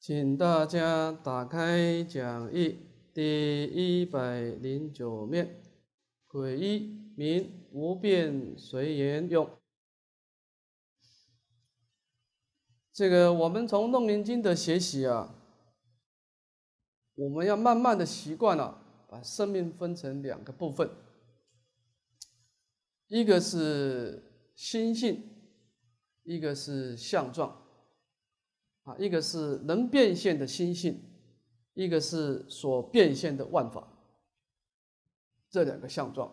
请大家打开讲义第一百零九面，鬼一名无变随言用。这个我们从《楞严经》的学习啊，我们要慢慢的习惯了，把生命分成两个部分，一个是心性，一个是相状。啊，一个是能变现的心性，一个是所变现的万法，这两个相状。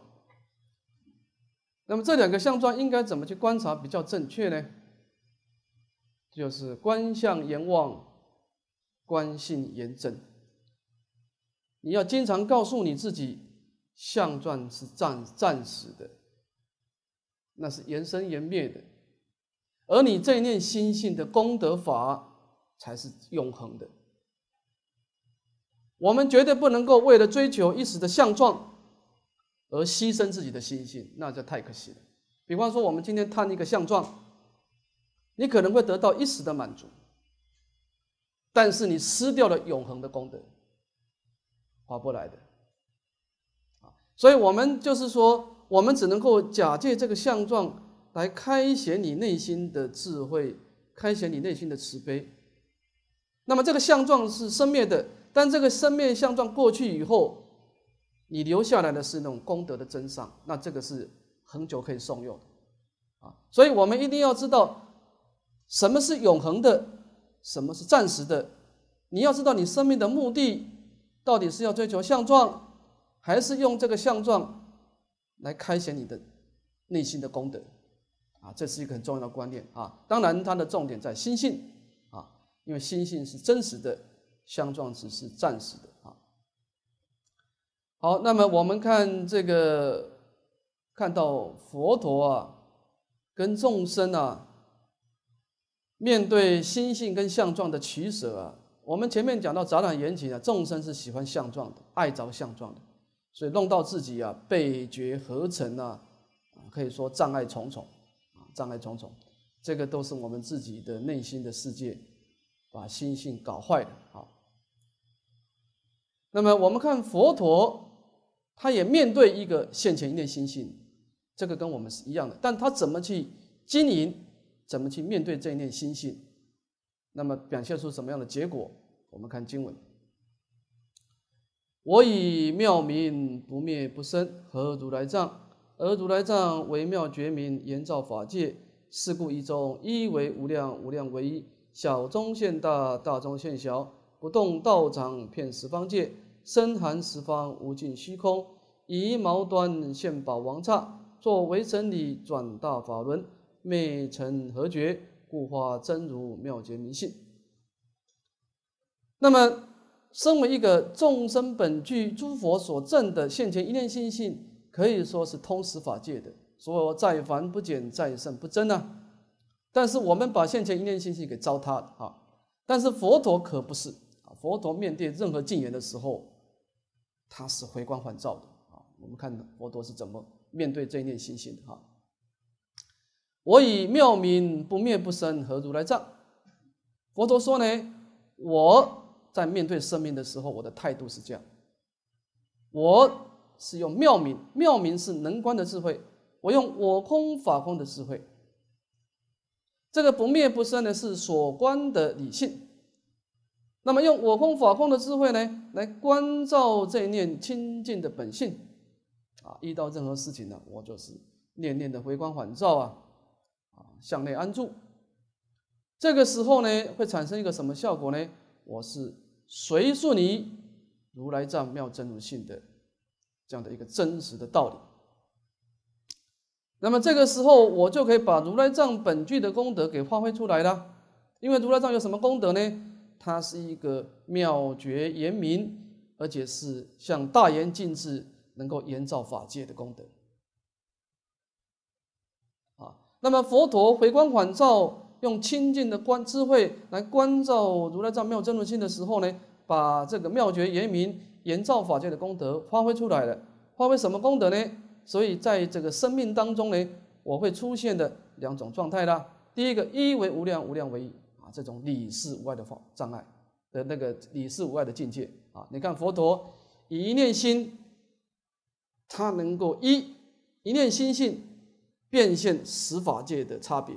那么这两个相状应该怎么去观察比较正确呢？就是观相言望，观性严真。你要经常告诉你自己，相状是暂暂时的，那是延生延灭的，而你一念心性的功德法。才是永恒的。我们绝对不能够为了追求一时的相状而牺牲自己的心性，那就太可惜了。比方说，我们今天探一个相状，你可能会得到一时的满足，但是你失掉了永恒的功德，划不来的。啊，所以我们就是说，我们只能够假借这个相状来开显你内心的智慧，开显你内心的慈悲。那么这个相状是生灭的，但这个生灭相状过去以后，你留下来的是那种功德的真上，那这个是恒久可以受用的，啊，所以我们一定要知道什么是永恒的，什么是暂时的。你要知道你生命的目的到底是要追求相状，还是用这个相状来开显你的内心的功德，啊，这是一个很重要的观念啊。当然，它的重点在心性。因为心性是真实的，相状只是暂时的啊。好，那么我们看这个，看到佛陀啊，跟众生啊，面对心性跟相状的取舍，啊，我们前面讲到杂乱缘起啊，众生是喜欢相状的，爱着相状的，所以弄到自己啊，被觉合成啊，可以说障碍重重啊，障碍重重，这个都是我们自己的内心的世界。把心性搞坏的，好。那么我们看佛陀，他也面对一个现前一念心性，这个跟我们是一样的。但他怎么去经营，怎么去面对这一念心性，那么表现出什么样的结果？我们看经文：我以妙明不灭不生，何如来藏？而如来藏为妙觉明，延照法界，是故一中一为无量，无量为一。小中现大，大中现小，不动道场，遍十方界，深含十方，无尽虚空，一毛端现宝王刹，作为神理转大法轮，灭尘合绝？故化真如妙觉明性。那么，身为一个众生本具、诸佛所证的现前一念心性，可以说是通十法界的，所谓再凡不减，再圣不增呢。但是我们把先前一念心性给糟蹋了啊！但是佛陀可不是啊！佛陀面对任何禁言的时候，他是回光返照的啊！我们看佛陀是怎么面对这一念心性的哈。我以妙明不灭不生，何如来藏？佛陀说呢，我在面对生命的时候，我的态度是这样：我是用妙明，妙明是能观的智慧，我用我空法空的智慧。这个不灭不生呢，是所观的理性。那么用我空法空的智慧呢，来关照这念清净的本性。啊，遇到任何事情呢，我就是念念的回光返照啊，啊，向内安住。这个时候呢，会产生一个什么效果呢？我是随顺你如来藏妙真如性的这样的一个真实的道理。那么这个时候，我就可以把如来藏本具的功德给发挥出来了。因为如来藏有什么功德呢？它是一个妙觉严明，而且是向大圆净智能够延照法界的功德。啊，那么佛陀回光返照，用清净的观智慧来观照如来藏妙真如心的时候呢，把这个妙觉严明、延照法界的功德发挥出来了。发挥什么功德呢？所以在这个生命当中呢，我会出现的两种状态啦。第一个，一为无量，无量为一啊，这种理事无碍的障障碍的那个理事无碍的境界啊。你看佛陀以一念心，他能够一一念心性变现十法界的差别。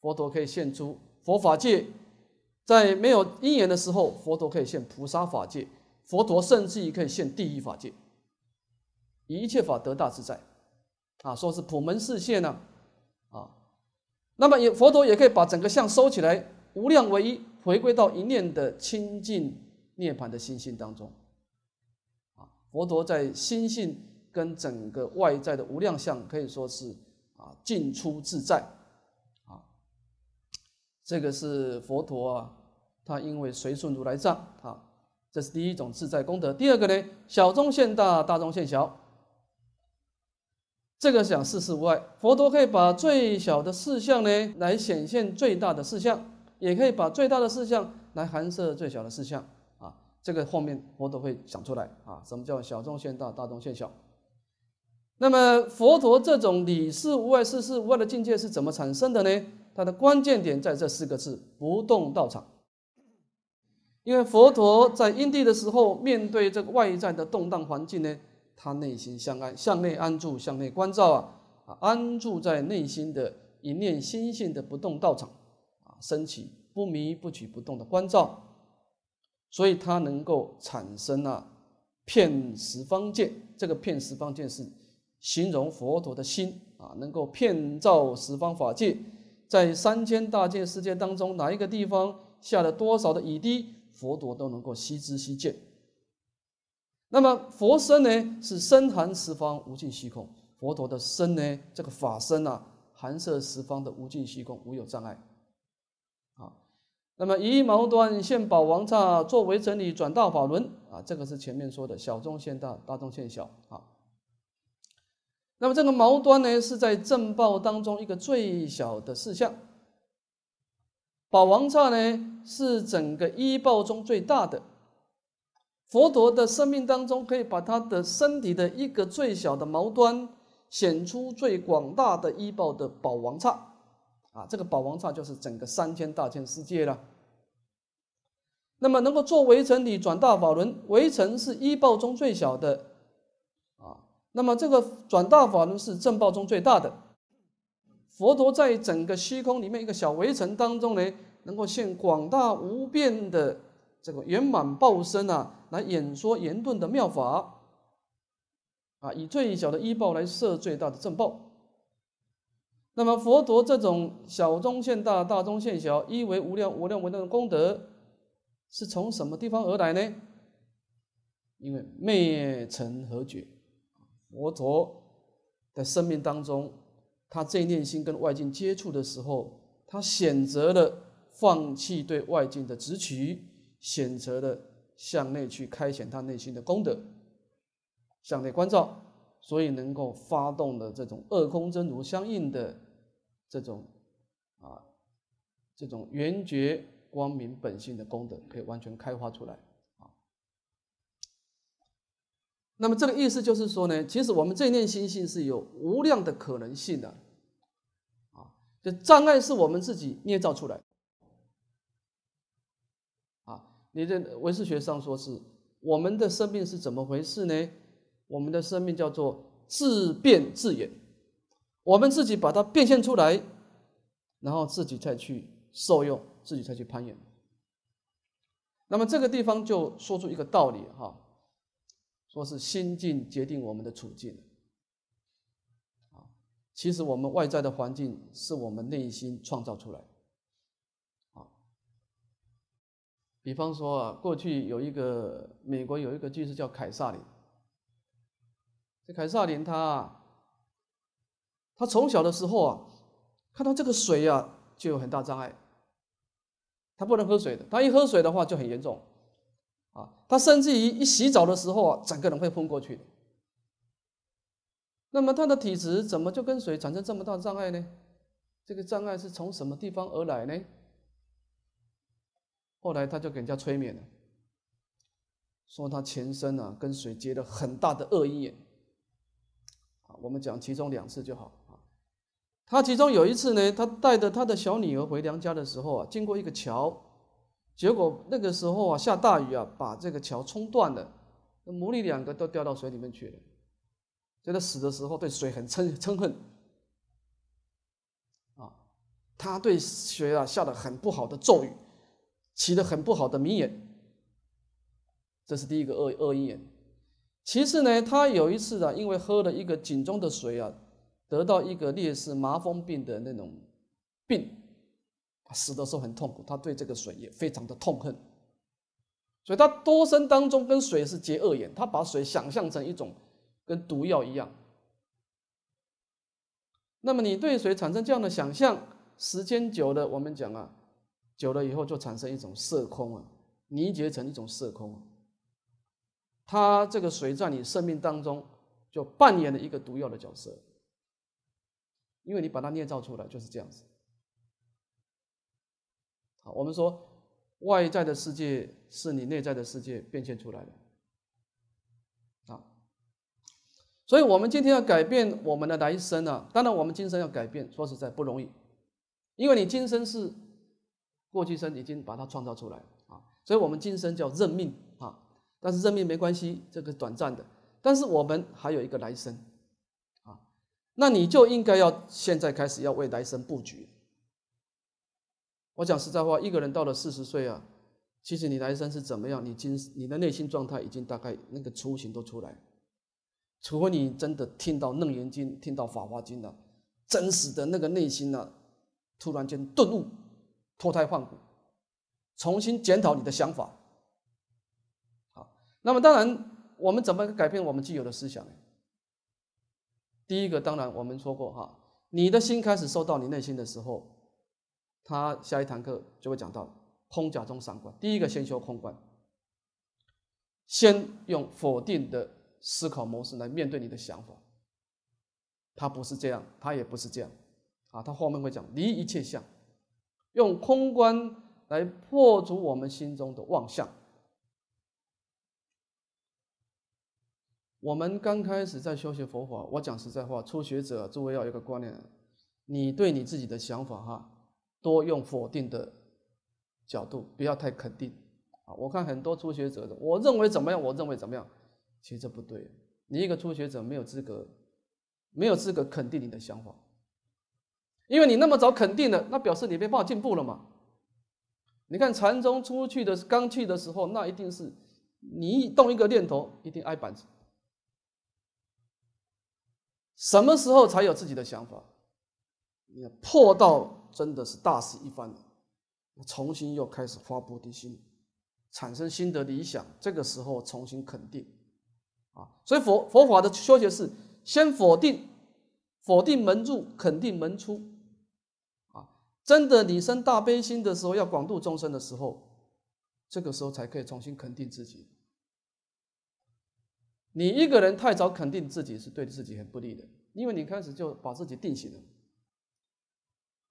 佛陀可以现出佛法界，在没有因缘的时候，佛陀可以现菩萨法界，佛陀甚至于可以现地狱法界。一切法得大自在，啊，说是普门示现呢，啊，那么也佛陀也可以把整个相收起来，无量为一，回归到一念的清净涅槃的心性当中，啊，佛陀在心性跟整个外在的无量相可以说是啊进出自在，啊，这个是佛陀啊，他因为随顺如来藏，啊，这是第一种自在功德。第二个呢，小中现大，大中现小。这个想事事无碍，佛陀可以把最小的事项呢来显现最大的事项，也可以把最大的事项来含摄最小的事项啊。这个后面佛陀会讲出来啊。什么叫小中现大，大中现小？那么佛陀这种理事无碍、事事无碍的境界是怎么产生的呢？它的关键点在这四个字：不动道场。因为佛陀在因地的时候，面对这个外在的动荡环境呢。他内心相安，向内安住，向内关照啊，啊，安住在内心的一念心性的不动道场，啊，升起不迷不取不动的关照，所以他能够产生啊，片十方界。这个片十方界是形容佛陀的心啊，能够骗照十方法界，在三千大界世界当中，哪一个地方下了多少的雨滴，佛陀都能够悉知悉见。那么佛身呢，是身含十方无尽虚空；佛陀的身呢，这个法身啊，含摄十方的无尽虚空，无有障碍。啊，那么一毛端现宝王刹，作为整理转大法轮啊，这个是前面说的小中现大，大中现小。啊。那么这个毛端呢，是在正报当中一个最小的事项；宝王刹呢，是整个一报中最大的。佛陀的生命当中，可以把他的身体的一个最小的毛端显出最广大的一报的宝王刹，啊，这个宝王刹就是整个三千大千世界了。那么能够做围城里转大法轮，围城是一报中最小的，啊，那么这个转大法轮是正报中最大的。佛陀在整个虚空里面一个小围城当中呢，能够现广大无边的。这个圆满报身啊，来演说言顿的妙法啊，以最小的一报来设最大的正报。那么佛陀这种小中现大，大中现小，一为无量，无量为量的功德，是从什么地方而来呢？因为灭尘和觉，佛陀的生命当中，他这一念心跟外境接触的时候，他选择了放弃对外境的执取。选择的向内去开显他内心的功德，向内关照，所以能够发动的这种恶空真如相应的这种啊这种圆觉光明本性的功德，可以完全开发出来啊。那么这个意思就是说呢，其实我们这念心性是有无量的可能性的啊，这障碍是我们自己捏造出来。你在唯识学上说，是我们的生命是怎么回事呢？我们的生命叫做自变自演，我们自己把它变现出来，然后自己再去受用，自己再去攀缘。那么这个地方就说出一个道理哈，说是心境决定我们的处境。啊，其实我们外在的环境是我们内心创造出来的。比方说，啊，过去有一个美国有一个技士叫凯撒林。这凯撒林他他从小的时候啊，看到这个水呀就有很大障碍，他不能喝水的。他一喝水的话就很严重，啊，他甚至于一洗澡的时候啊，整个人会昏过去。那么他的体质怎么就跟水产生这么大障碍呢？这个障碍是从什么地方而来呢？后来他就给人家催眠了，说他前生啊跟水结了很大的恶意，我们讲其中两次就好啊。他其中有一次呢，他带着他的小女儿回娘家的时候啊，经过一个桥，结果那个时候啊下大雨啊，把这个桥冲断了，母女两个都掉到水里面去了。所以他死的时候对水很嗔嗔恨，啊，他对水啊下了很不好的咒语。起的很不好的名言，这是第一个恶恶因缘。其次呢，他有一次啊，因为喝了一个井中的水啊，得到一个烈士麻风病的那种病，死的时候很痛苦。他对这个水也非常的痛恨，所以他多生当中跟水是结恶缘，他把水想象成一种跟毒药一样。那么你对水产生这样的想象，时间久了，我们讲啊。久了以后就产生一种色空啊，凝结成一种色空。它这个水在你生命当中就扮演了一个毒药的角色，因为你把它捏造出来就是这样子。好，我们说外在的世界是你内在的世界变现出来的。啊，所以我们今天要改变我们的来生啊，当然我们今生要改变，说实在不容易，因为你今生是。过去生已经把它创造出来啊，所以我们今生叫认命啊，但是认命没关系，这个短暂的，但是我们还有一个来生啊，那你就应该要现在开始要为来生布局。我讲实在话，一个人到了四十岁啊，其实你来生是怎么样，你今你的内心状态已经大概那个雏形都出来，除非你真的听到楞严经、听到法华经了，真实的那个内心呢，突然间顿悟。脱胎换骨，重新检讨你的想法。好，那么当然，我们怎么改变我们既有的思想呢？第一个，当然我们说过哈，你的心开始受到你内心的时候，他下一堂课就会讲到空假中三观。第一个，先修空观，先用否定的思考模式来面对你的想法。他不是这样，他也不是这样。啊，他后面会讲离一切相。用空观来破除我们心中的妄想。我们刚开始在修学佛法，我讲实在话，初学者诸位要有个观念：，你对你自己的想法哈，多用否定的角度，不要太肯定啊！我看很多初学者的，我认为怎么样？我认为怎么样？其实这不对，你一个初学者没有资格，没有资格肯定你的想法。因为你那么早肯定了，那表示你没办法进步了嘛。你看禅宗出去的刚去的时候，那一定是你一动一个念头，一定挨板子。什么时候才有自己的想法？破道真的是大势一番，重新又开始发菩提心，产生新的理想。这个时候重新肯定，啊，所以佛佛法的修学是先否定，否定门入，肯定门出。真的，你生大悲心的时候，要广度众生的时候，这个时候才可以重新肯定自己。你一个人太早肯定自己是对自己很不利的，因为你开始就把自己定型了。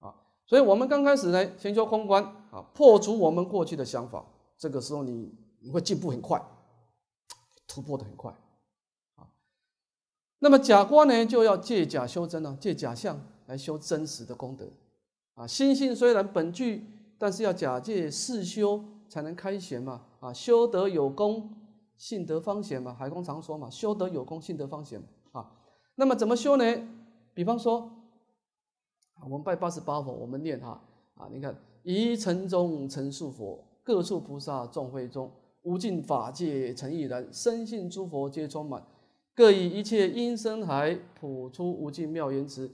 啊，所以我们刚开始呢，先修空观啊，破除我们过去的想法，这个时候你你会进步很快，突破的很快。啊，那么假观呢，就要借假修真呢，借假象来修真实的功德。啊，心性虽然本具，但是要假借世修才能开显嘛。啊，修德有功，性德方显嘛。海公常说嘛，修德有功，性德方显。啊，那么怎么修呢？比方说，我们拜八十八佛，我们念他。啊，你看，一尘中成数佛，各处菩萨众会中，无尽法界成一人，生性诸佛皆充满，各以一切音声海普出无尽妙言词。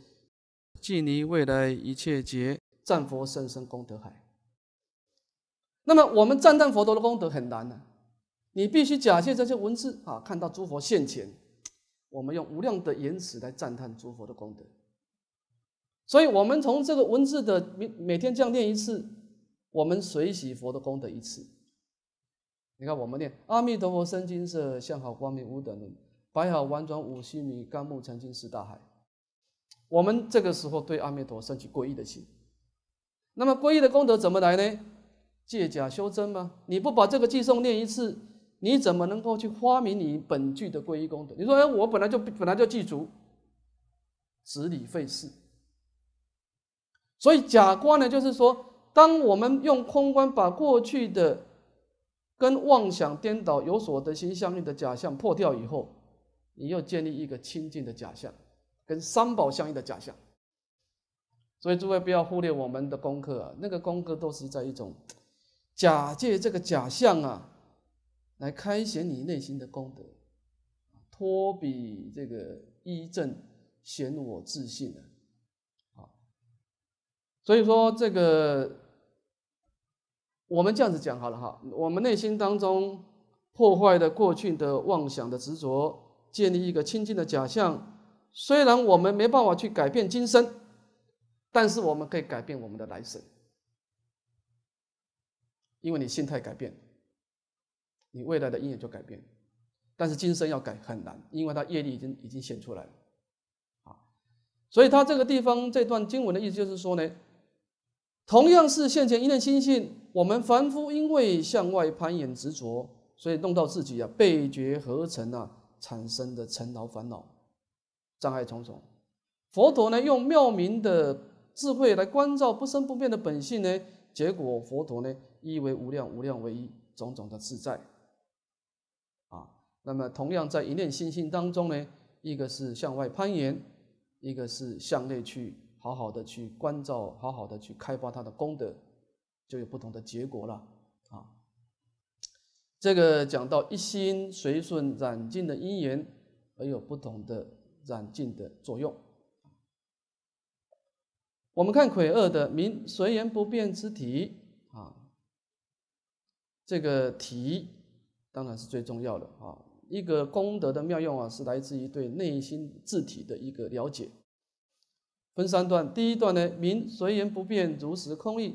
即离未来一切劫，赞佛甚深功德海。那么，我们赞叹佛陀的功德很难呢？你必须假借这些文字啊，看到诸佛现前，我们用无量的言辞来赞叹诸佛的功德。所以，我们从这个文字的每每天这样念一次，我们随喜佛的功德一次。你看，我们念《阿弥陀佛生经》是向好光明无等明，白好宛转五须弥，甘木曾经是大海。我们这个时候对阿弥陀升起皈依的心，那么皈依的功德怎么来呢？借假修真吗？你不把这个偈颂念一次，你怎么能够去发明你本具的皈依功德？你说哎，我本来就本来就具足，执理废事。所以假观呢，就是说，当我们用空观把过去的跟妄想颠倒、有所得心相应的假象破掉以后，你要建立一个清净的假象。跟三宝相应的假象，所以诸位不要忽略我们的功课，啊，那个功课都是在一种假借这个假象啊，来开显你内心的功德，托比这个依正显我自信的，所以说这个我们这样子讲好了哈，我们内心当中破坏的过去的妄想的执着，建立一个清净的假象。虽然我们没办法去改变今生，但是我们可以改变我们的来生，因为你心态改变，你未来的因缘就改变。但是今生要改很难，因为他业力已经已经显出来了，啊，所以他这个地方这段经文的意思就是说呢，同样是现前一念心性，我们凡夫因为向外攀岩执着，所以弄到自己啊被觉合成啊产生的尘劳烦恼。障碍重重，佛陀呢用妙明的智慧来关照不生不变的本性呢，结果佛陀呢一为无量，无量为一，种种的自在。啊，那么同样在一念心性当中呢，一个是向外攀岩，一个是向内去好好的去关照，好好的去开发他的功德，就有不同的结果了。啊，这个讲到一心随顺染净的因缘而有不同的。染净的作用。我们看魁二的名随缘不变之体啊，这个体当然是最重要的啊。一个功德的妙用啊，是来自于对内心自体的一个了解。分三段，第一段呢，名随缘不变，如实空意；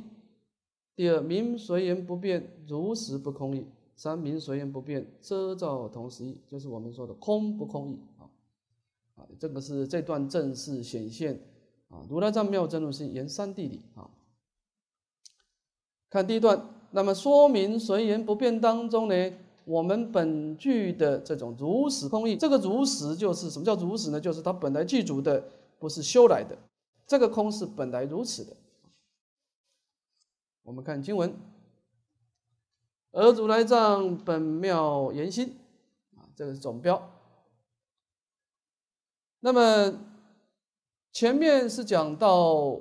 第二，名随缘不变，如实不空意；三，名随缘不变，遮照同时意，就是我们说的空不空意。啊，这个是这段正式显现啊，如来藏妙真如心，言三地理啊。看第一段，那么说明随缘不变当中呢，我们本具的这种如实空意，这个如实就是什么叫如实呢？就是它本来具足的，不是修来的，这个空是本来如此的。我们看经文，而如来藏本妙言心啊，这个是总标。那么前面是讲到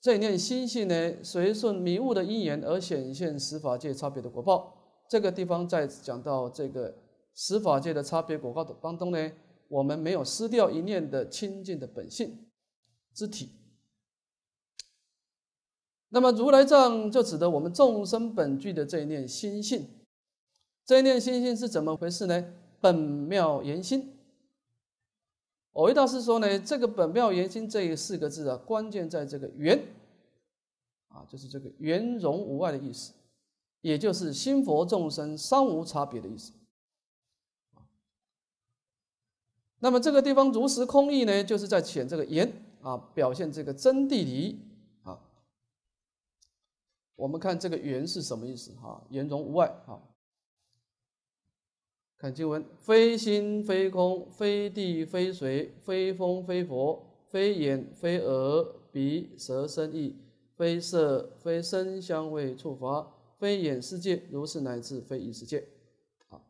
这一念心性呢，随顺迷雾的因缘而显现十法界差别的果报。这个地方在讲到这个十法界的差别果报当中呢，我们没有失掉一念的清净的本性之体。那么如来藏就指的我们众生本具的这一念心性。这一念心性是怎么回事呢？本妙言心。偶一大师说呢，这个本妙圆心这四个字啊，关键在这个圆，啊，就是这个圆融无碍的意思，也就是心佛众生三无差别的意思。那么这个地方如实空意呢，就是在显这个圆啊，表现这个真谛理啊。我们看这个圆是什么意思哈？圆融无碍啊。看经文，非心非空，非地非水，非风非佛，非眼非耳鼻舌身意，非色非声香味触法，非眼世界，如是乃至非意世界。好，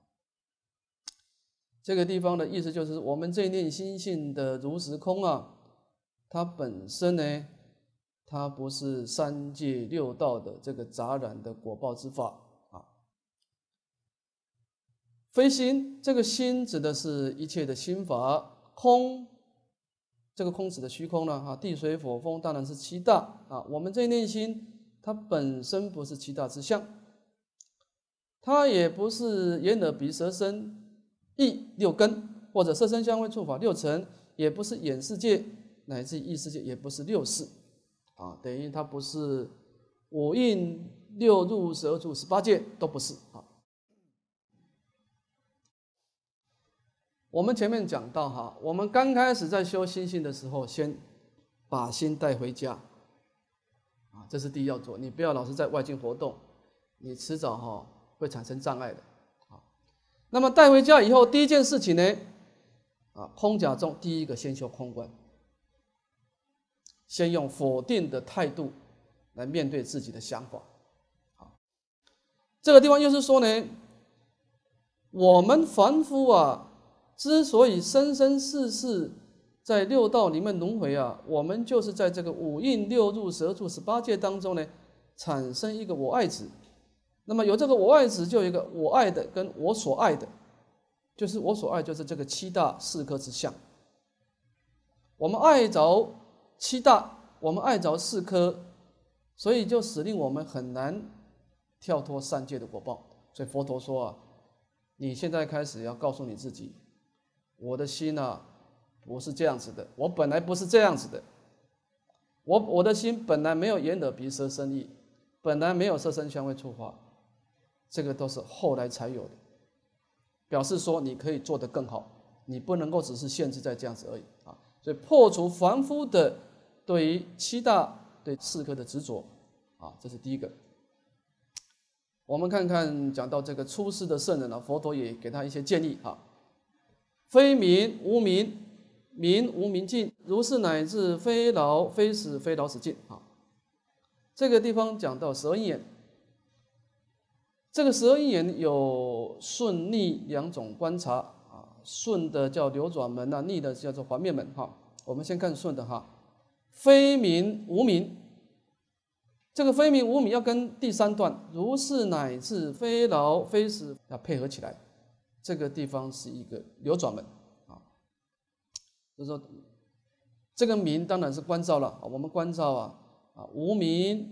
这个地方的意思就是，我们这念心性的如实空啊，它本身呢，它不是三界六道的这个杂染的果报之法。非心，这个心指的是一切的心法；空，这个空指的虚空呢？哈，地水火风当然是七大啊。我们一内心，它本身不是七大之相，它也不是眼耳鼻舌身意六根，或者色身香味触法六尘，也不是眼世界乃至意世界，也不是六识，啊，等于它不是五蕴六入十二处十八界，都不是。我们前面讲到哈，我们刚开始在修心性的时候，先把心带回家，啊，这是第一要做，你不要老是在外境活动，你迟早哈会产生障碍的。好，那么带回家以后，第一件事情呢，啊，空假中第一个先修空观，先用否定的态度来面对自己的想法。好，这个地方就是说呢，我们凡夫啊。之所以生生世世在六道里面轮回啊，我们就是在这个五蕴六入十住十八界当中呢，产生一个我爱子。那么有这个我爱子，就有一个我爱的跟我所爱的，就是我所爱就是这个七大四科之相。我们爱着七大，我们爱着四科，所以就使令我们很难跳脱三界的果报。所以佛陀说啊，你现在开始要告诉你自己。我的心呢，我是这样子的，我本来不是这样子的，我我的心本来没有眼耳鼻舌身意，本来没有色身香味触法，这个都是后来才有的，表示说你可以做得更好，你不能够只是限制在这样子而已啊，所以破除凡夫的对于七大对四客的执着啊，这是第一个。我们看看讲到这个出世的圣人啊，佛陀也给他一些建议啊。非名无名，名无名尽。如是乃至非老非死非老死尽。啊，这个地方讲到十二眼。这个十二眼有顺逆两种观察啊，顺的叫扭转门啊，逆的叫做环灭门。哈，我们先看顺的哈。非名无名，这个非名无名要跟第三段如是乃至非老非死要配合起来。这个地方是一个流转门，啊，就是说这个明当然是关照了我们关照啊啊无明、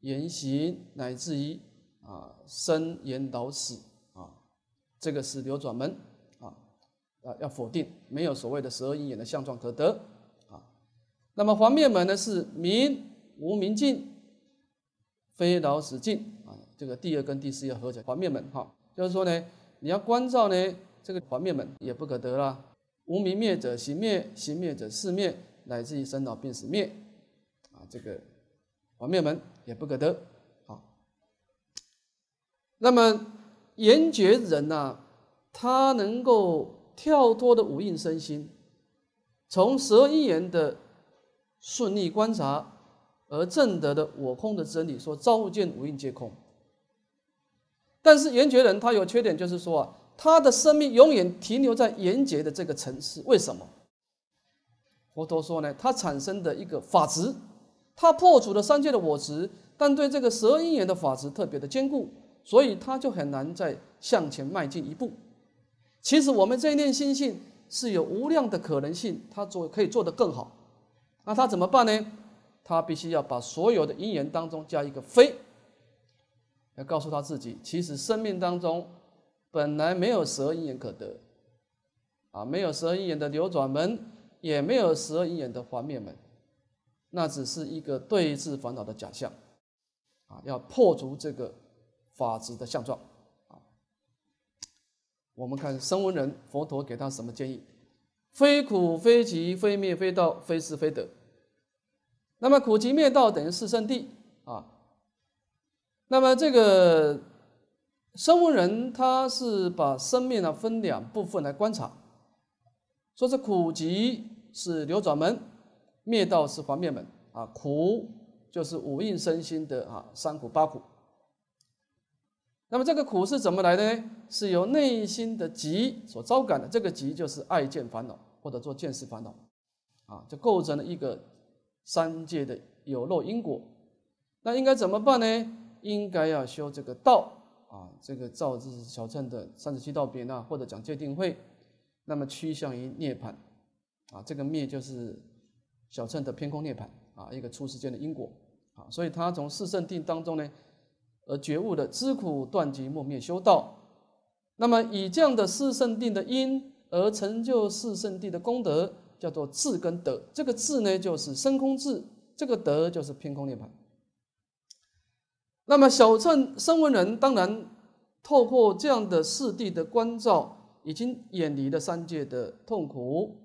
言行乃至于啊生、言、导、死啊，这个是流转门啊啊要否定没有所谓的十二因缘的相状可得啊，那么黄灭门呢是明无明尽，非老死尽啊，这个第二跟第四要合起来黄灭门哈，就是说呢。你要观照呢，这个幻灭门也不可得了。无明灭者行灭，行灭者四灭，乃至于生老病死灭，啊，这个幻灭门也不可得。好，那么严觉人呢，他能够跳脱的五印身心，从十二因缘的顺利观察而证得的我空的真理，说造物见五印皆空。但是缘觉人他有缺点，就是说啊，他的生命永远停留在缘觉的这个层次。为什么？佛陀说呢，他产生的一个法执，他破除了三界的我执，但对这个蛇因缘的法执特别的坚固，所以他就很难再向前迈进一步。其实我们这一念心性是有无量的可能性，他做可以做得更好。那他怎么办呢？他必须要把所有的因缘当中加一个非。告诉他自己，其实生命当中本来没有十二因缘可得，啊，没有十二因缘的流转门，也没有十二因缘的还灭门，那只是一个对治烦恼的假象，啊，要破除这个法执的相状，啊，我们看声闻人佛陀给他什么建议？非苦非集非灭非道非是非得，那么苦集灭道等于四圣地啊。那么这个生物人，他是把生命呢分两部分来观察，说是苦集是流转门，灭道是还灭门啊。苦就是五蕴身心的啊，三苦八苦。那么这个苦是怎么来的呢？是由内心的集所招感的，这个集就是爱见烦恼或者做见识烦恼，啊，就构成了一个三界的有漏因果。那应该怎么办呢？应该要修这个道啊，这个造就是小乘的三十七道别呐，或者讲界定会，那么趋向于涅槃啊，这个灭就是小乘的偏空涅槃啊，一个出世间的因果啊，所以他从四圣定当中呢而觉悟的知苦断集莫灭修道，那么以这样的四圣定的因而成就四圣地的功德，叫做智跟德，这个智呢就是深空智，这个德就是偏空涅槃。那么小乘声闻人，当然透过这样的四谛的关照，已经远离了三界的痛苦，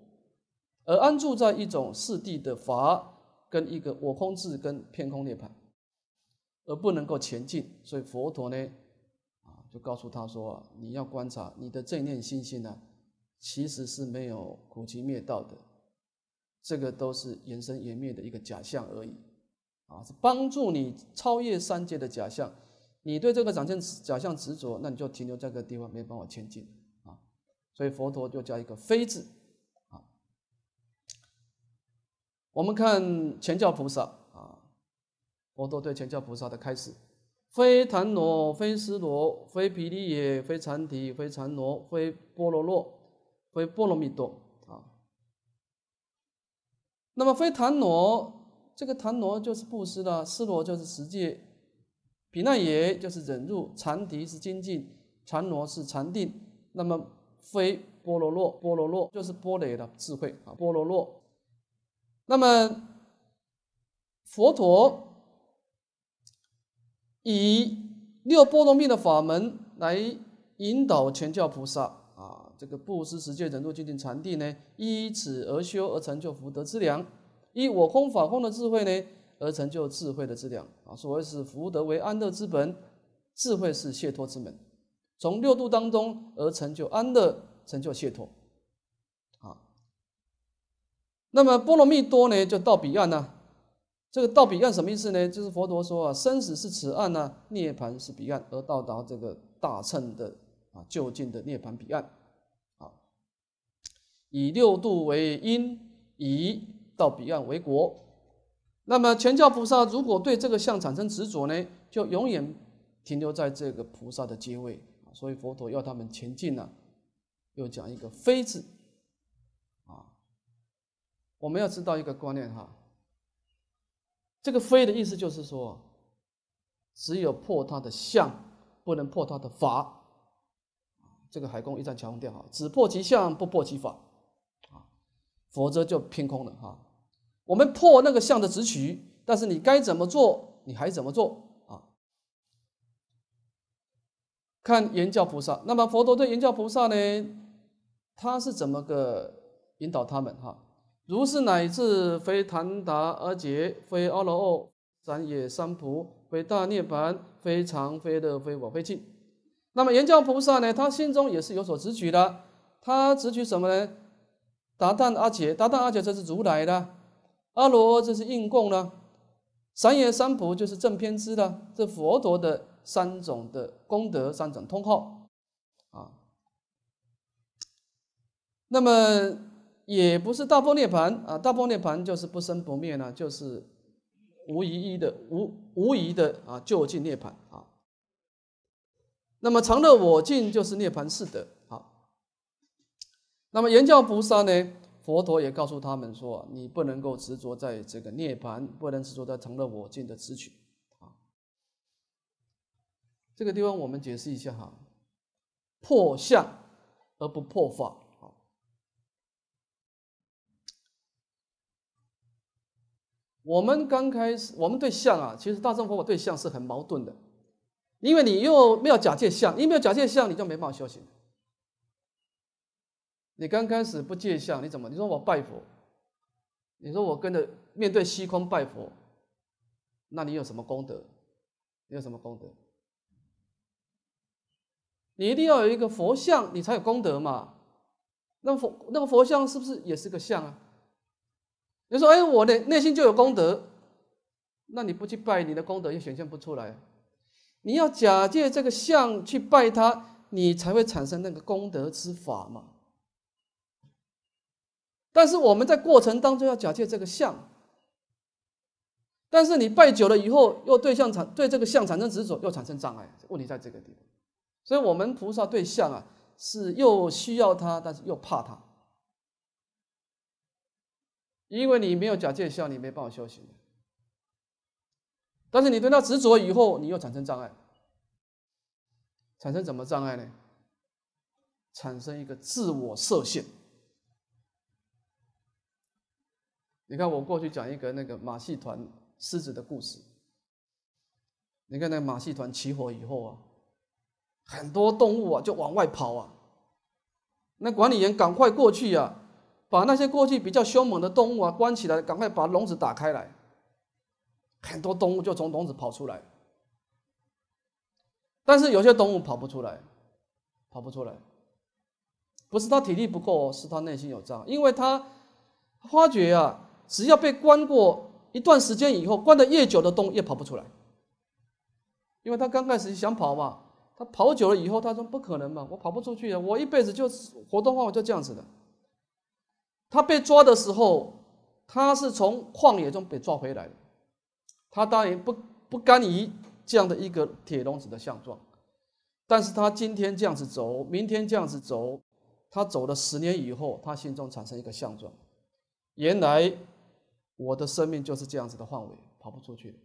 而安住在一种四谛的法跟一个我空智跟偏空涅盘，而不能够前进。所以佛陀呢，啊，就告诉他说：“你要观察你的正念心性呢，其实是没有苦集灭道的，这个都是延生延灭的一个假象而已。”啊，是帮助你超越三界的假象。你对这个长相假象执着，那你就停留在这个地方，没办法前进啊。所以佛陀就加一个“非”字啊。我们看前教菩萨啊，佛陀对前教菩萨的开始：非檀罗，非丝罗，非毗梨耶，非禅体，非禅罗，非波罗洛，非波罗蜜多啊。那么非檀罗。这个檀罗就是布施的，施罗就是实际，比那耶就是忍辱，禅提是精进，禅罗是禅定。那么非波罗洛，波罗洛就是波雷的智慧啊，波罗洛。那么佛陀以六波罗蜜的法门来引导全教菩萨啊，这个布施、持戒、忍辱、精进、禅定呢，依此而修而成就福德之良。以我空法空的智慧呢，而成就智慧的质量啊。所谓是福德为安乐之本，智慧是解脱之门。从六度当中而成就安乐，成就解脱啊。那么波罗蜜多呢，就到彼岸呢。这个到彼岸什么意思呢？就是佛陀说啊，生死是此岸呢，涅槃是彼岸，而到达这个大乘的啊就近的涅槃彼岸啊。以六度为因，以到彼岸为国，那么全教菩萨如果对这个相产生执着呢，就永远停留在这个菩萨的阶位。所以佛陀要他们前进呢，又讲一个“非”字，啊，我们要知道一个观念哈，这个“非”的意思就是说，只有破他的相，不能破他的法。这个海公一再强调哈，只破其相，不破其法，啊，否则就偏空了哈。我们破那个相的执取，但是你该怎么做，你还怎么做啊？看言教菩萨，那么佛陀对言教菩萨呢，他是怎么个引导他们哈？如是乃至非檀达阿杰，非阿罗诃，三叶三菩提，大涅槃，非常非乐非我非净。那么言教菩萨呢，他心中也是有所执取的，他执取什么呢？达旦阿杰，达旦阿杰这是如来的。阿罗，这是应供呢；三业三菩就是正偏知的，这佛陀的三种的功德，三种通号啊。那么也不是大波涅盘啊，大波涅盘就是不生不灭呢，就是无疑一的无无疑的啊，究竟涅盘啊。那么常乐我净就是涅盘四德啊。那么圆教菩萨呢？佛陀也告诉他们说：“你不能够执着在这个涅盘，不能执着在成了我境的执取。”啊，这个地方我们解释一下哈，破相而不破法。好，我们刚开始，我们对象啊，其实大乘佛法对象是很矛盾的，因为你又没有假借相，你没有假借相，你就没办法修行。你刚开始不借相，你怎么？你说我拜佛，你说我跟着面对虚空拜佛，那你有什么功德？你有什么功德？你一定要有一个佛像，你才有功德嘛。那佛那个佛像是不是也是个像啊？你说哎，我的内心就有功德，那你不去拜，你的功德又显现不出来。你要假借这个相去拜他，你才会产生那个功德之法嘛。但是我们在过程当中要假借这个相，但是你拜久了以后，又对相产对这个相产生执着，又产生障碍，问题在这个地方。所以，我们菩萨对象啊，是又需要他，但是又怕他，因为你没有假借相，你没办法修行；，但是你对他执着以后，你又产生障碍，产生什么障碍呢？产生一个自我设限。你看，我过去讲一个那个马戏团狮子的故事。你看，那马戏团起火以后啊，很多动物啊就往外跑啊。那管理员赶快过去呀，把那些过去比较凶猛的动物啊关起来，赶快把笼子打开来。很多动物就从笼子跑出来，但是有些动物跑不出来，跑不出来。不是他体力不够，是他内心有障，因为他发觉啊。只要被关过一段时间以后，关得越久的动物越跑不出来，因为他刚开始想跑嘛，他跑久了以后，他说不可能嘛，我跑不出去的，我一辈子就活动话我就这样子的。他被抓的时候，他是从旷野中被抓回来的，他当然不不甘于这样的一个铁笼子的相状，但是他今天这样子走，明天这样子走，他走了十年以后，他心中产生一个相状，原来。我的生命就是这样子的范围，跑不出去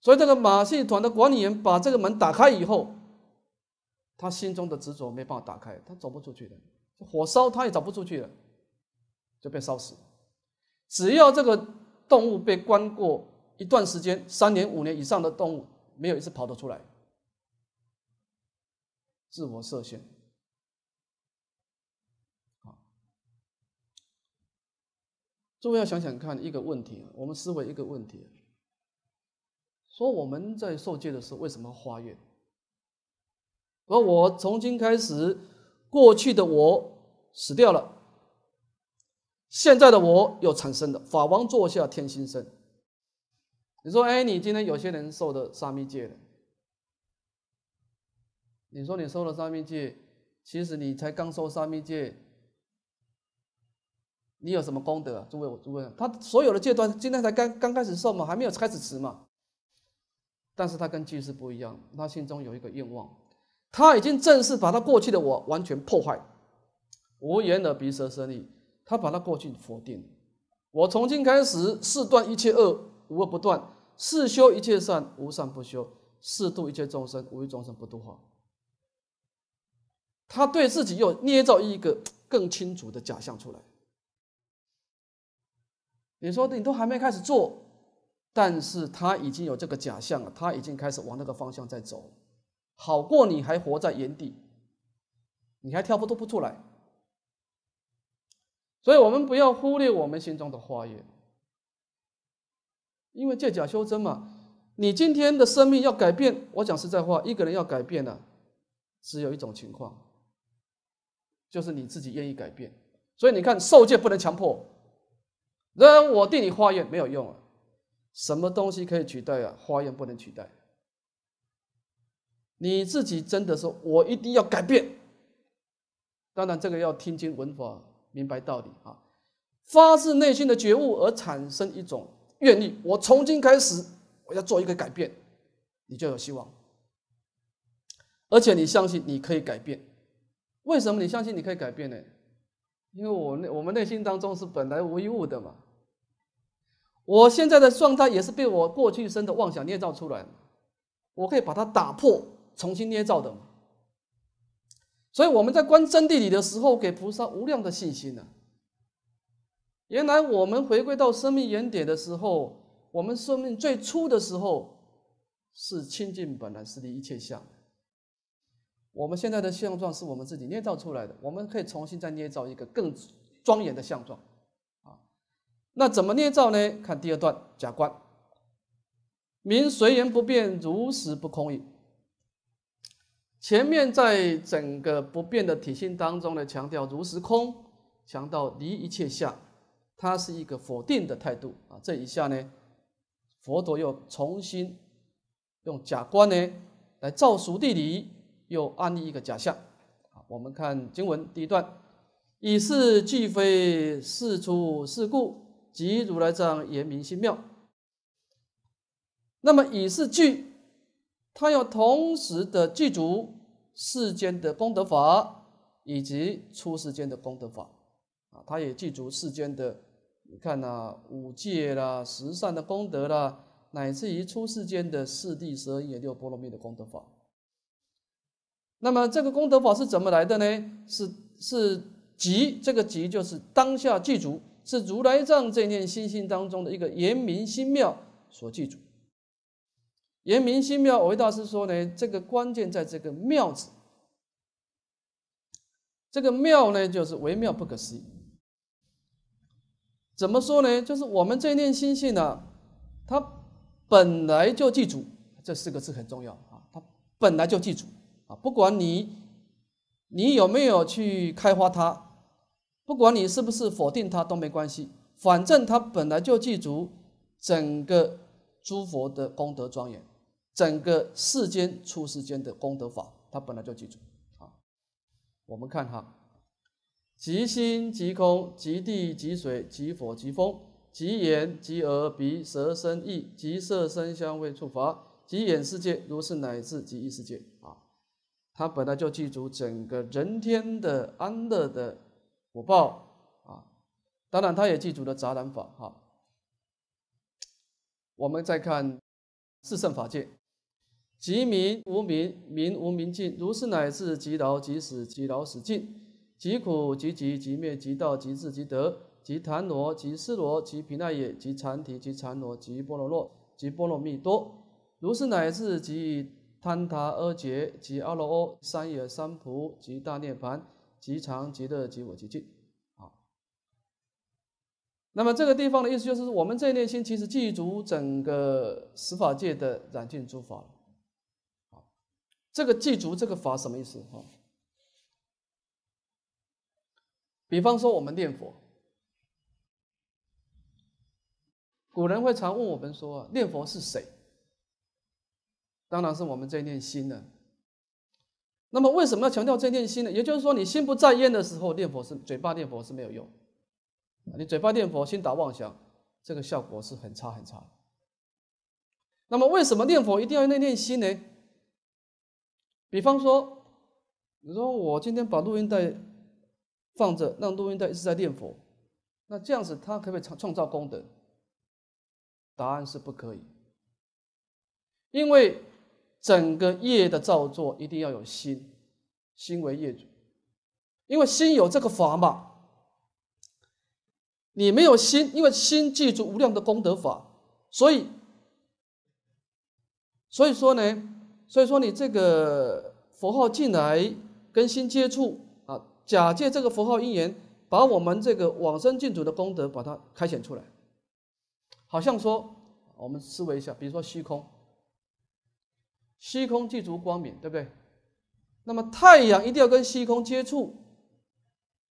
所以这个马戏团的管理员把这个门打开以后，他心中的执着没办法打开，他走不出去的。火烧他也走不出去的，就被烧死。只要这个动物被关过一段时间，三年五年以上的动物，没有一次跑得出来。自我设限。诸位要想想看一个问题，我们思维一个问题，说我们在受戒的时候为什么跨越？而我从今开始，过去的我死掉了，现在的我又产生了。法王坐下天心生，你说，哎，你今天有些人受的沙弥戒了，你说你受了沙弥戒，其实你才刚受沙弥戒。你有什么功德？诸位，诸位，他所有的戒断今天才刚刚开始受嘛，还没有开始持嘛。但是他跟居士不一样，他心中有一个愿望，他已经正式把他过去的我完全破坏，无眼耳鼻舌身意，他把他过去否定。我从今开始，四断一切恶，无恶不断；四修一切善，无善不修；四度一切众生，无一众生不度化。他对自己又捏造一个更清楚的假象出来。你说你都还没开始做，但是他已经有这个假象了，他已经开始往那个方向在走，好过你还活在原地，你还跳不都不出来。所以我们不要忽略我们心中的花园，因为借假修真嘛。你今天的生命要改变，我讲实在话，一个人要改变呢，只有一种情况，就是你自己愿意改变。所以你看，受戒不能强迫。那我对你化验没有用啊，什么东西可以取代啊？化验不能取代。你自己真的说，我一定要改变。当然，这个要听经闻法，明白道理啊，发自内心的觉悟而产生一种愿力。我从今开始，我要做一个改变，你就有希望。而且你相信你可以改变，为什么你相信你可以改变呢？因为我内我们内心当中是本来无一物的嘛，我现在的状态也是被我过去生的妄想捏造出来的，我可以把它打破，重新捏造的嘛。所以我们在观真谛里的时候，给菩萨无量的信心呢。原来我们回归到生命原点的时候，我们生命最初的时候是清净本来是离一切相。我们现在的相状是我们自己捏造出来的，我们可以重新再捏造一个更庄严的相状，啊，那怎么捏造呢？看第二段假观，名随缘不变，如实不空矣。前面在整个不变的体性当中呢，强调如实空，强调离一切相，它是一个否定的态度啊。这一下呢，佛陀又重新用假观呢来造熟地理。又安立一个假象，啊，我们看经文第一段，以是俱非世出世故，即如来藏言明心妙。那么以是俱，他要同时的具足世间的功德法，以及出世间的功德法，啊，他也具足世间的，你看呐，五戒啦、十善的功德啦，乃至于出世间的四谛、十二因六波罗蜜的功德法。那么这个功德法是怎么来的呢？是是集，这个集就是当下具足，是如来藏这一念心性当中的一个严明心妙所具足。严明心妙，我为大师说呢，这个关键在这个妙字。这个妙呢，就是微妙不可思议。怎么说呢？就是我们这一念心性呢，它本来就具足，这四个字很重要啊，它本来就具足。不管你，你有没有去开发它，不管你是不是否定它都没关系，反正它本来就记住整个诸佛的功德庄严，整个世间出世间的功德法，它本来就记住。啊，我们看哈，极心极空，极地极水，极火极风，极眼极耳鼻舌身意，极色声香味触法，极眼世界如是乃至极意世界，啊。他本来就具足整个人天的安乐的果报啊，当然他也记住了杂染法哈。我们再看四圣法界，即名无名，名无名尽。如是乃至即劳即死即劳死尽，即苦即集即灭即道即智即得，即檀罗即丝罗即皮奈也，即禅体即禅罗即波罗洛，即波罗蜜多。如是乃至即。贪他阿杰及阿罗欧三有三菩及大涅槃及、长及、乐及、我及、净。好，那么这个地方的意思就是，我们这一念心其实具足整个十法界的染净诸法好，这个具足这个法什么意思？哈，比方说我们念佛，古人会常问我们说，念佛是谁？当然是我们在练心了。那么为什么要强调在练心呢？也就是说，你心不在焉的时候念佛是嘴巴念佛是没有用，你嘴巴念佛心打妄想，这个效果是很差很差那么为什么念佛一定要念念心呢？比方说，你说我今天把录音带放着，让录音带一直在念佛，那这样子它可不可以创创造功德？答案是不可以，因为。整个业的造作一定要有心，心为业主，因为心有这个法嘛。你没有心，因为心记住无量的功德法，所以，所以说呢，所以说你这个佛号进来跟心接触啊，假借这个佛号因缘，把我们这个往生净土的功德把它开显出来，好像说我们思维一下，比如说虚空。虚空具足光明，对不对？那么太阳一定要跟虚空接触，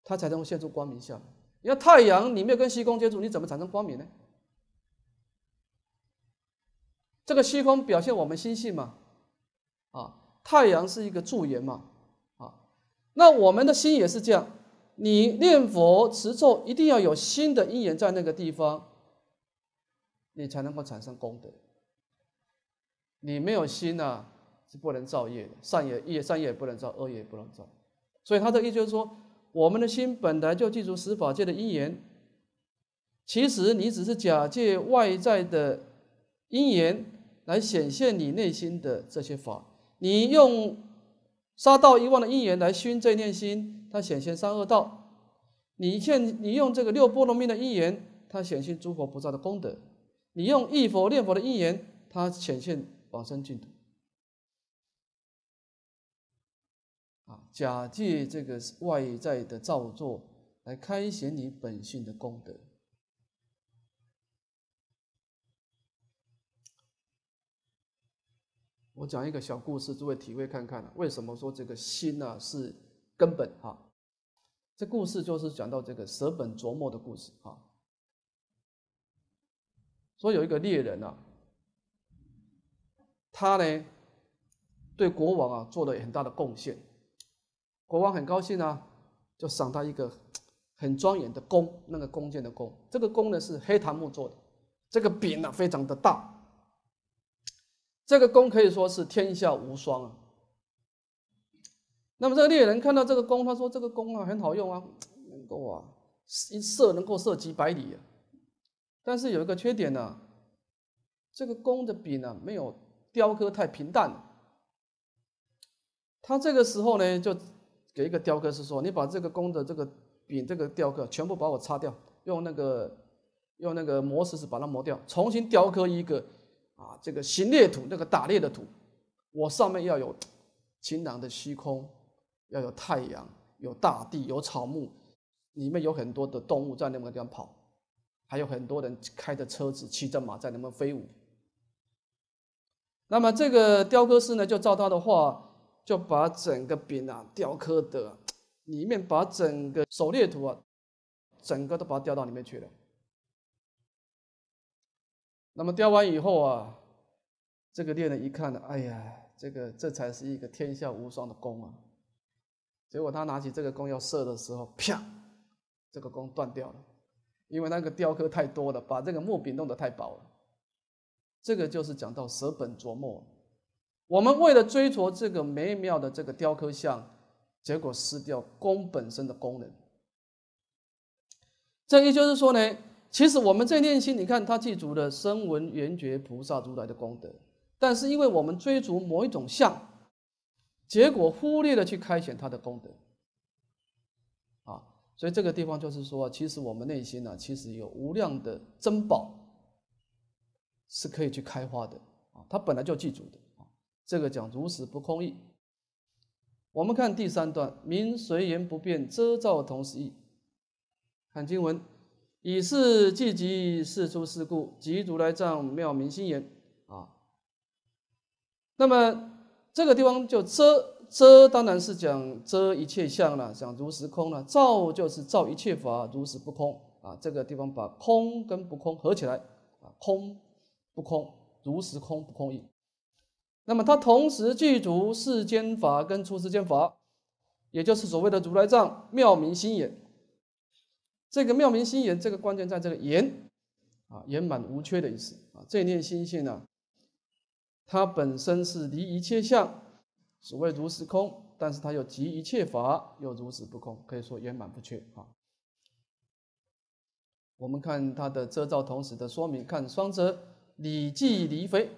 它才能够现出光明效。因为太阳，你没有跟虚空接触，你怎么产生光明呢？这个虚空表现我们心性嘛，啊，太阳是一个助缘嘛，啊，那我们的心也是这样，你念佛持咒一定要有新的因缘在那个地方，你才能够产生功德。你没有心呐，是不能造业的，善也业善业不能造，恶业也不能造。所以他的意思就是说，我们的心本来就记住十法界的因缘，其实你只是假借外在的因缘来显现你内心的这些法。你用杀道一万的因缘来熏这念心，它显现三恶道；你现你用这个六波罗蜜的因缘，它显现诸佛菩萨的功德；你用一佛念佛的因缘，它显现。往生净土啊！假借这个外在的造作来开显你本性的功德。我讲一个小故事，诸位体会看看，为什么说这个心呢是根本？哈，这故事就是讲到这个舍本逐末的故事。哈，说有一个猎人啊，他呢，对国王啊做了很大的贡献，国王很高兴啊，就赏他一个很庄严的弓，那个弓箭的弓，这个弓呢是黑檀木做的，这个柄呢非常的大，这个弓可以说是天下无双啊。那么这个猎人看到这个弓，他说这个弓啊很好用啊，能够啊一射能够射几百里，但是有一个缺点呢，这个弓的柄呢没有。雕刻太平淡了，他这个时候呢，就给一个雕刻师说：“你把这个弓的这个柄，这个雕刻全部把我擦掉，用那个用那个磨石子把它磨掉，重新雕刻一个啊，这个行猎图，那个打猎的图。我上面要有晴朗的虚空，要有太阳，有大地，有草木，里面有很多的动物在那么地方跑，还有很多人开着车子，骑着马在那么飞舞。”那么这个雕刻师呢，就照他的话，就把整个饼啊雕刻的，里面把整个狩猎图啊，整个都把它雕到里面去了。那么雕完以后啊，这个猎人一看呢，哎呀，这个这才是一个天下无双的弓啊。结果他拿起这个弓要射的时候，啪，这个弓断掉了，因为那个雕刻太多了，把这个木柄弄得太薄了。这个就是讲到舍本逐末，我们为了追逐这个美妙的这个雕刻像，结果失掉功本身的功能。这也就是说呢，其实我们在念心，你看他记住了声闻缘觉菩萨如来的功德，但是因为我们追逐某一种像，结果忽略了去开显他的功德。啊，所以这个地方就是说，其实我们内心呢，其实有无量的珍宝。是可以去开花的啊，他本来就具足的啊。这个讲如实不空意。我们看第三段，明随缘不变，遮照同时意。看经文，以是具集事出事故，集如来藏妙明心言啊。那么这个地方就遮遮，当然是讲遮一切相了，讲如实空了。照就是照一切法如实不空啊。这个地方把空跟不空合起来啊，空。不空如是空不空意。那么它同时具足世间法跟出世间法，也就是所谓的如来藏妙明心眼。这个妙明心眼，这个关键在这个“眼”啊，圆满无缺的意思啊。这念心性呢，它本身是离一切相，所谓如实空；但是它又集一切法，又如实不空，可以说圆满不缺啊。我们看它的遮照同时的说明，看双遮。礼记离非，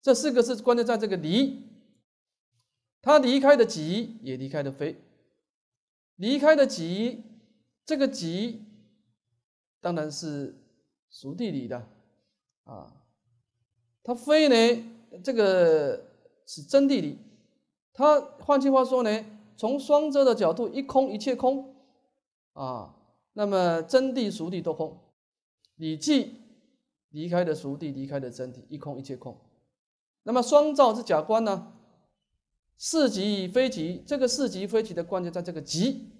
这四个是关键，在这个离，它离开的己，也离开的非，离开的己，这个己当然是属地里的啊，它非呢这个是真地理。它换句话说呢，从双遮的角度，一空一切空啊，那么真地属地都空，礼记》离开的熟地，离开的真地，一空一切空。那么双照之假观呢？是即非即。这个是即非即的关键，在这个即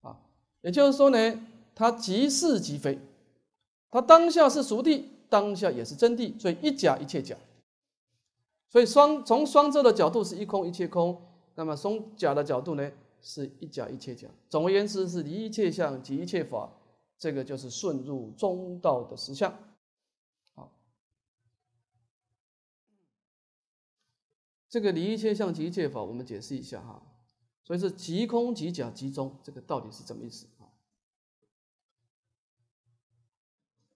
啊，也就是说呢，它即是即非，它当下是熟地，当下也是真谛，所以一假一切假。所以双从双照的角度是一空一切空，那么从假的角度呢，是一假一切假。总而言之，是一切相即一切法。这个就是顺入中道的实相，好，这个离一切相，即一切法，我们解释一下哈。所以是即空即假即中，这个到底是什么意思啊？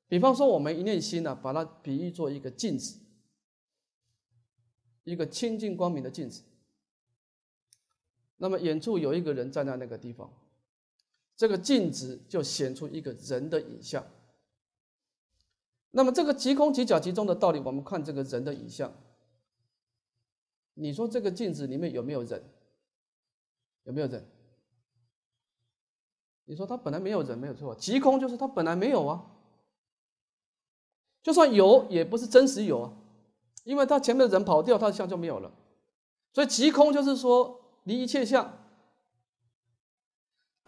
比方说，我们一念心呢，把它比喻做一个镜子，一个清净光明的镜子，那么远处有一个人站在那个地方。这个镜子就显出一个人的影像。那么，这个极空、极假极中的道理，我们看这个人的影像。你说这个镜子里面有没有人？有没有人？你说他本来没有人，没有错。极空就是他本来没有啊。就算有，也不是真实有啊，因为他前面的人跑掉，他的像就没有了。所以，极空就是说离一切相。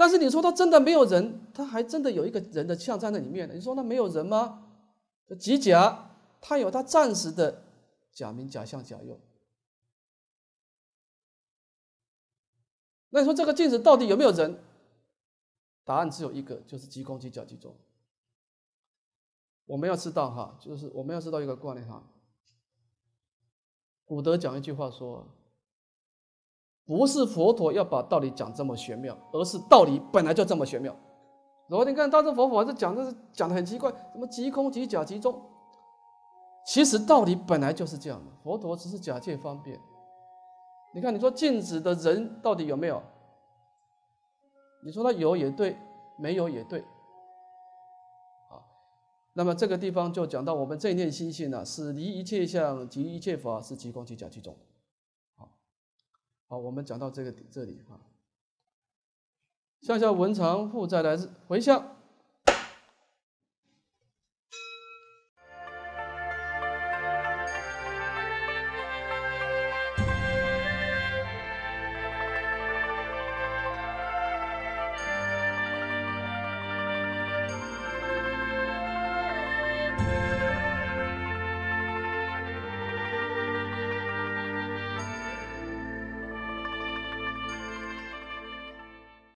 但是你说他真的没有人，他还真的有一个人的像站在里面你说那没有人吗？即假，他有他暂时的假名、假相、假用。那你说这个镜子到底有没有人？答案只有一个，就是即空即假即中。我们要知道哈，就是我们要知道一个观念哈。古德讲一句话说。不是佛陀要把道理讲这么玄妙，而是道理本来就这么玄妙。后你看大智佛法是讲的是讲的很奇怪，什么即空即假即中，其实道理本来就是这样的。佛陀只是假借方便。你看，你说镜子的人到底有没有？你说他有也对，没有也对。好，那么这个地方就讲到我们正念心性呢，是离一切相即一切法，是即空即假即中。好，我们讲到这个这里哈，向下文长负债来自回向。